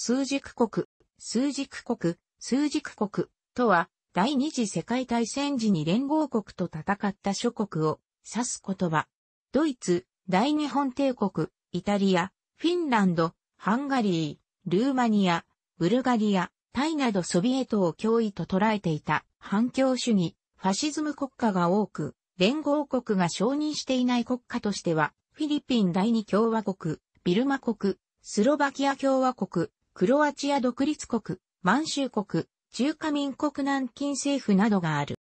枢軸国、枢軸国、枢軸国とは、第二次世界大戦時に連合国と戦った諸国を指す言葉。ドイツ、大日本帝国、イタリア、フィンランド、ハンガリー、ルーマニア、ブルガリア、タイなどソビエトを脅威と捉えていた反共主義、ファシズム国家が多く、連合国が承認していない国家としては、フィリピン第二共和国、ビルマ国、スロバキア共和国、クロアチア独立国、満州国、中華民国南京政府などがある。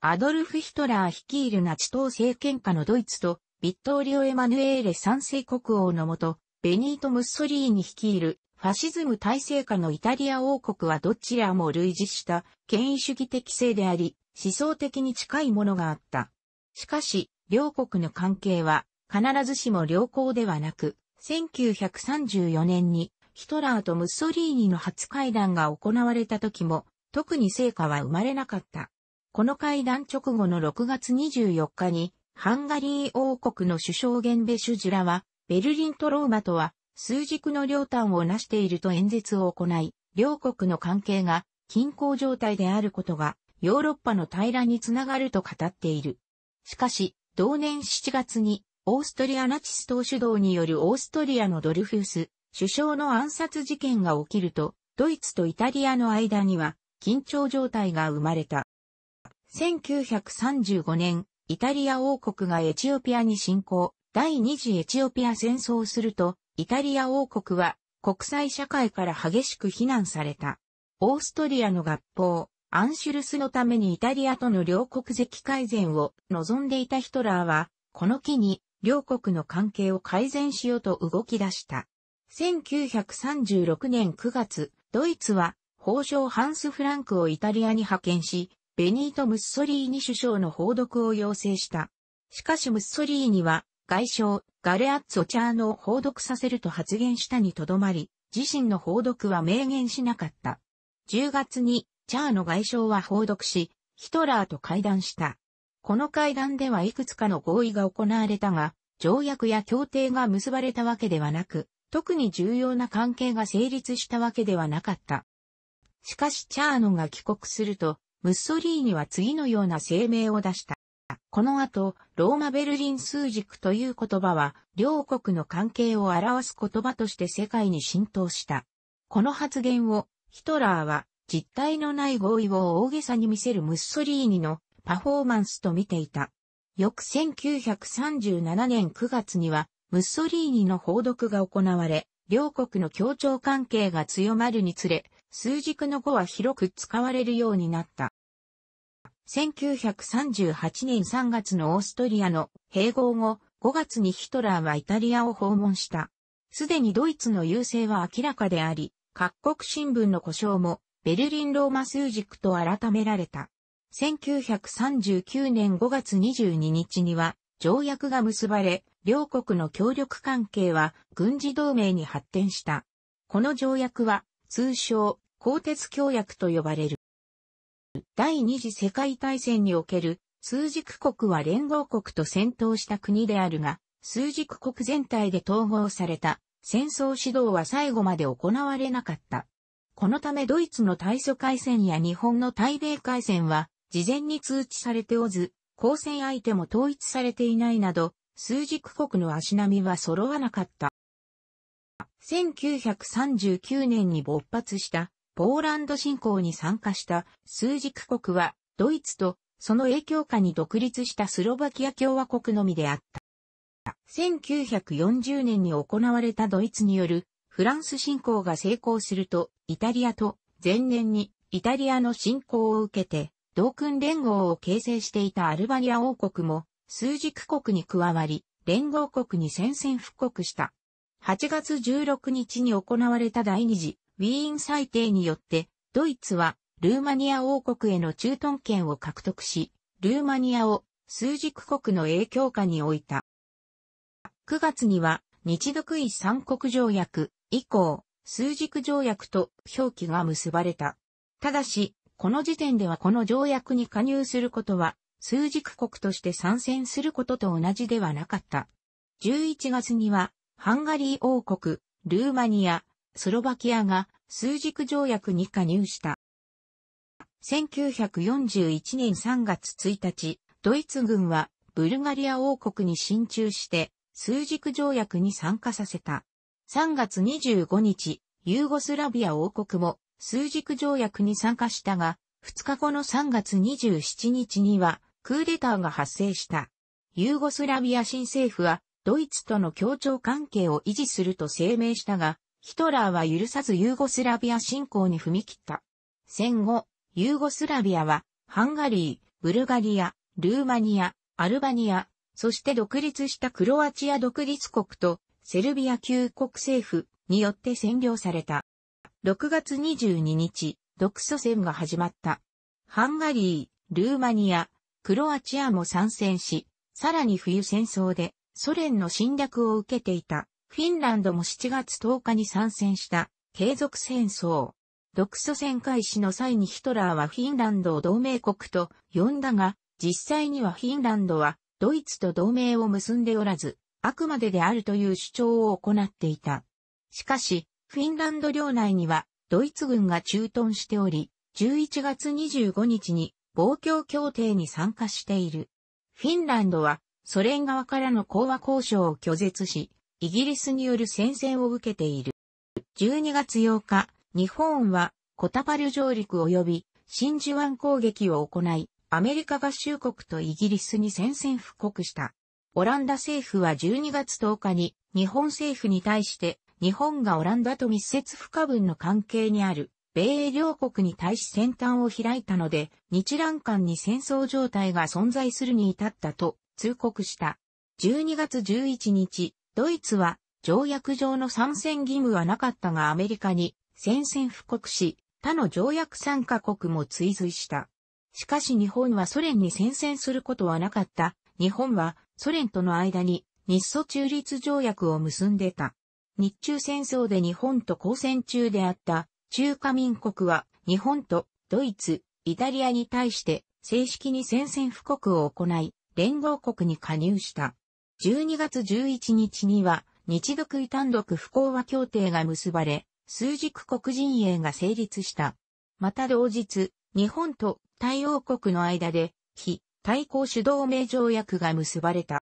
アドルフ・ヒトラー率いるナチ党政権下のドイツと、ビットーリオ・エマヌエーレ三世国王のもと、ベニート・ムッソリーニ率いるファシズム体制下のイタリア王国はどちらも類似した権威主義的性であり、思想的に近いものがあった。しかし、両国の関係は必ずしも良好ではなく、1934年にヒトラーとムッソリーニの初会談が行われた時も、特に成果は生まれなかった。この会談直後の6月24日に、ハンガリー王国の首相ゲンベシュジュラは、ベルリンとローマとは、数軸の両端を成していると演説を行い、両国の関係が均衡状態であることが、ヨーロッパの平らにつながると語っている。しかし、同年7月に、オーストリアナチス党主導によるオーストリアのドルフース、首相の暗殺事件が起きると、ドイツとイタリアの間には緊張状態が生まれた。1935年、イタリア王国がエチオピアに侵攻、第二次エチオピア戦争をすると、イタリア王国は国際社会から激しく非難された。オーストリアの合法、アンシュルスのためにイタリアとの両国籍改善を望んでいたヒトラーは、この機に両国の関係を改善しようと動き出した。1936年9月、ドイツは、法相ハンス・フランクをイタリアに派遣し、ベニート・ムッソリーニ首相の報読を要請した。しかしムッソリーニは、外相、ガレアッツォ・チャーノを報読させると発言したにとどまり、自身の報読は明言しなかった。10月に、チャーノ外相は報読し、ヒトラーと会談した。この会談ではいくつかの合意が行われたが、条約や協定が結ばれたわけではなく、特に重要な関係が成立したわけではなかった。しかしチャーノが帰国すると、ムッソリーニは次のような声明を出した。この後、ローマ・ベルリン数軸という言葉は、両国の関係を表す言葉として世界に浸透した。この発言を、ヒトラーは、実体のない合意を大げさに見せるムッソリーニのパフォーマンスと見ていた。翌1937年9月には、ムッソリーニの報読が行われ、両国の協調関係が強まるにつれ、数軸の語は広く使われるようになった。1938年3月のオーストリアの併合後、5月にヒトラーはイタリアを訪問した。すでにドイツの優勢は明らかであり、各国新聞の故障もベルリンローマ数軸と改められた。1939年5月22日には条約が結ばれ、両国の協力関係は軍事同盟に発展した。この条約は通称、鋼鉄協約と呼ばれる。第二次世界大戦における枢軸国は連合国と戦闘した国であるが、枢軸国全体で統合された戦争指導は最後まで行われなかった。このためドイツの大祖海戦や日本の対米海戦は事前に通知されておず、交戦相手も統一されていないなど、数軸国の足並みは揃わなかった。1939年に勃発したポーランド侵攻に参加した数軸国はドイツとその影響下に独立したスロバキア共和国のみであった。1940年に行われたドイツによるフランス侵攻が成功するとイタリアと前年にイタリアの侵攻を受けて同君連合を形成していたアルバニア王国も、数軸国に加わり、連合国に宣戦復刻した。8月16日に行われた第二次ウィーン裁定によって、ドイツはルーマニア王国への駐屯権を獲得し、ルーマニアを数軸国の影響下に置いた。9月には日独位三国条約以降、数軸条約と表記が結ばれた。ただし、この時点ではこの条約に加入することは、数軸国として参戦することと同じではなかった。11月には、ハンガリー王国、ルーマニア、スロバキアが数軸条約に加入した。1941年3月1日、ドイツ軍はブルガリア王国に進駐して、数軸条約に参加させた。3月25日、ユーゴスラビア王国も数軸条約に参加したが、2日後の3月27日には、クーデターが発生した。ユーゴスラビア新政府は、ドイツとの協調関係を維持すると声明したが、ヒトラーは許さずユーゴスラビア侵攻に踏み切った。戦後、ユーゴスラビアは、ハンガリー、ブルガリア、ルーマニア、アルバニア、そして独立したクロアチア独立国と、セルビア旧国政府によって占領された。6月22日、独ソ戦が始まった。ハンガリー、ルーマニア、クロアチアも参戦し、さらに冬戦争でソ連の侵略を受けていたフィンランドも7月10日に参戦した継続戦争。独ソ戦開始の際にヒトラーはフィンランドを同盟国と呼んだが、実際にはフィンランドはドイツと同盟を結んでおらず、あくまでであるという主張を行っていた。しかし、フィンランド領内にはドイツ軍が駐屯しており、11月25日に防共協定に参加している。フィンランドはソ連側からの講和交渉を拒絶し、イギリスによる戦線を受けている。12月8日、日本はコタパル上陸及び真珠湾攻撃を行い、アメリカ合衆国とイギリスに宣戦布告した。オランダ政府は12月10日に日本政府に対して日本がオランダと密接不可分の関係にある、米英両国に対し先端を開いたので、日蘭間に戦争状態が存在するに至ったと通告した。12月11日、ドイツは条約上の参戦義務はなかったがアメリカに宣戦布告し、他の条約参加国も追随した。しかし日本はソ連に宣戦することはなかった。日本はソ連との間に日ソ中立条約を結んでた。日中戦争で日本と交戦中であった中華民国は日本とドイツ、イタリアに対して正式に宣戦布告を行い、連合国に加入した。12月11日には日独伊単独不講和協定が結ばれ、数軸国陣営が成立した。また同日、日本と太陽国の間で、非対抗主導名条約が結ばれた。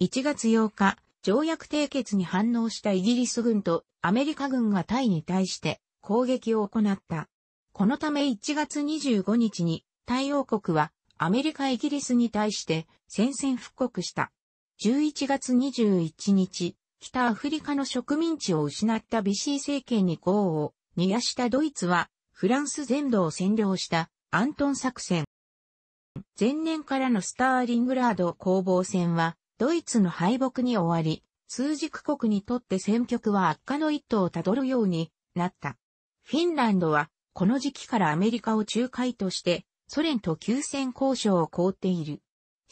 1月8日、条約締結に反応したイギリス軍とアメリカ軍がタイに対して攻撃を行った。このため1月25日にタイ王国はアメリカイギリスに対して戦線復刻した。11月21日、北アフリカの植民地を失ったビシー政権に豪を逃がしたドイツはフランス全土を占領したアントン作戦。前年からのスターリングラード攻防戦はドイツの敗北に終わり、枢軸国にとって戦局は悪化の一途をたどるようになった。フィンランドは、この時期からアメリカを仲介として、ソ連と休戦交渉を凍っている。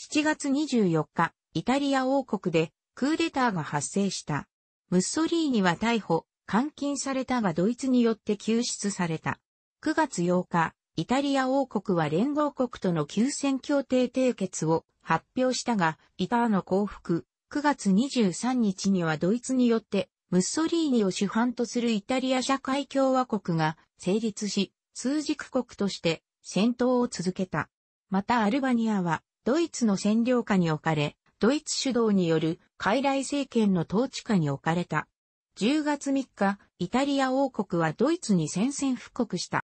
7月24日、イタリア王国でクーデターが発生した。ムッソリーニは逮捕、監禁されたがドイツによって救出された。9月8日、イタリア王国は連合国との休戦協定締結を発表したが、イターの降伏、9月23日にはドイツによって、ムッソリーニを主犯とするイタリア社会共和国が成立し、通軸国として戦闘を続けた。またアルバニアは、ドイツの占領下に置かれ、ドイツ主導による傀儡政権の統治下に置かれた。10月3日、イタリア王国はドイツに宣戦布告した。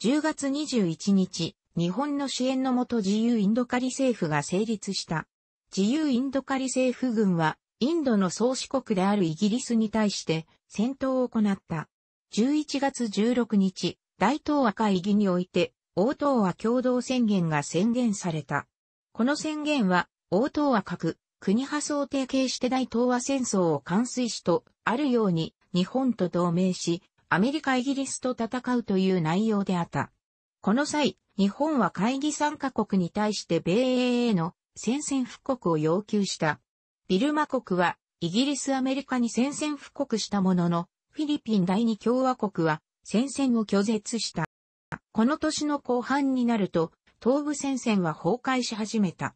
10月21日、日本の支援のもと自由インドカリ政府が成立した。自由インドカリ政府軍は、インドの創始国であるイギリスに対して戦闘を行った。11月16日、大東亜会議において、大東亜共同宣言が宣言された。この宣言は、大東亜各国派想定形して大東亜戦争を完遂しと、あるように、日本と同盟し、アメリカイギリスと戦うという内容であった。この際、日本は会議参加国に対して米英への宣戦布告を要求した。ビルマ国はイギリスアメリカに宣戦布告したものの、フィリピン第二共和国は戦線を拒絶した。この年の後半になると、東部戦線は崩壊し始めた。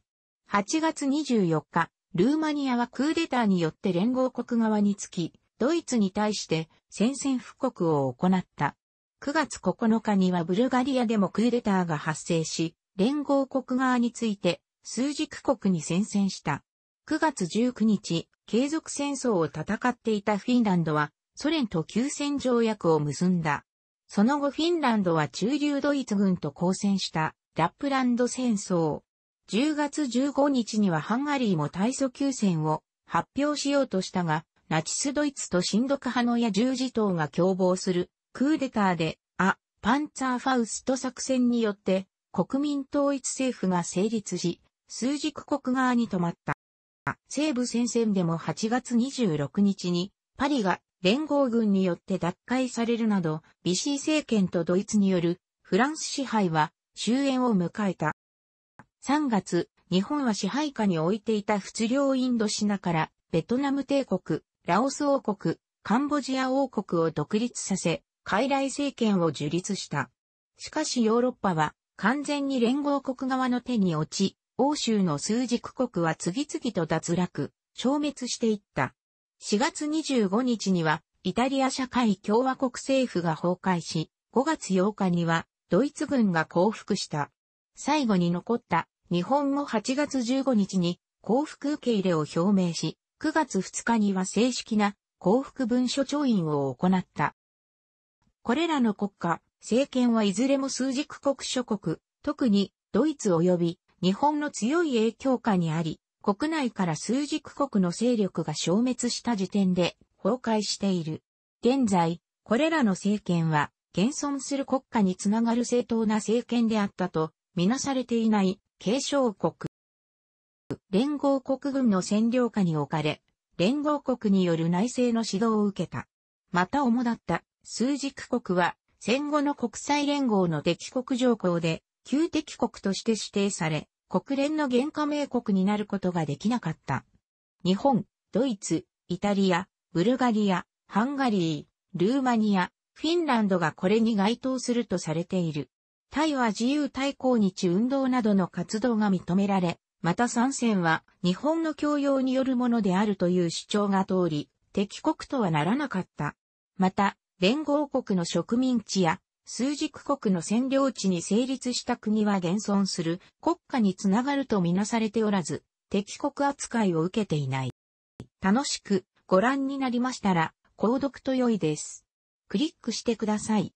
8月24日、ルーマニアはクーデターによって連合国側につき、ドイツに対して宣戦布告を行った。9月9日にはブルガリアでもクーデターが発生し、連合国側について数軸国に宣戦した。9月19日、継続戦争を戦っていたフィンランドはソ連と休戦条約を結んだ。その後フィンランドは中流ドイツ軍と交戦したラップランド戦争。10月15日にはハンガリーも大訴休戦を発表しようとしたが、ナチスドイツと親独派の野十字党が共謀するクーデターで、ア・パンツァーファウスト作戦によって国民統一政府が成立し、数軸国側に止まった。西部戦線でも8月26日にパリが連合軍によって奪回されるなど、ビシー政権とドイツによるフランス支配は終焉を迎えた。3月、日本は支配下に置いていた仏領インドシナからベトナム帝国、ラオス王国、カンボジア王国を独立させ、傀儡政権を樹立した。しかしヨーロッパは完全に連合国側の手に落ち、欧州の数軸国は次々と脱落、消滅していった。4月25日には、イタリア社会共和国政府が崩壊し、5月8日には、ドイツ軍が降伏した。最後に残った、日本も8月15日に、降伏受け入れを表明し、9月2日には正式な幸福文書調印を行った。これらの国家、政権はいずれも数軸国諸国、特にドイツ及び日本の強い影響下にあり、国内から数軸国の勢力が消滅した時点で崩壊している。現在、これらの政権は、現存する国家につながる正当な政権であったと、みなされていない、継承国。連合国軍の占領下に置かれ、連合国による内政の指導を受けた。また主だった枢軸国は戦後の国際連合の敵国条項で旧敵国として指定され、国連の原加盟国になることができなかった。日本、ドイツ、イタリア、ブルガリア、ハンガリー、ルーマニア、フィンランドがこれに該当するとされている。タイは自由対抗日運動などの活動が認められ、また参戦は日本の教養によるものであるという主張が通り、敵国とはならなかった。また、連合国の植民地や数軸国の占領地に成立した国は現存する国家につながるとみなされておらず、敵国扱いを受けていない。楽しくご覧になりましたら、購読と良いです。クリックしてください。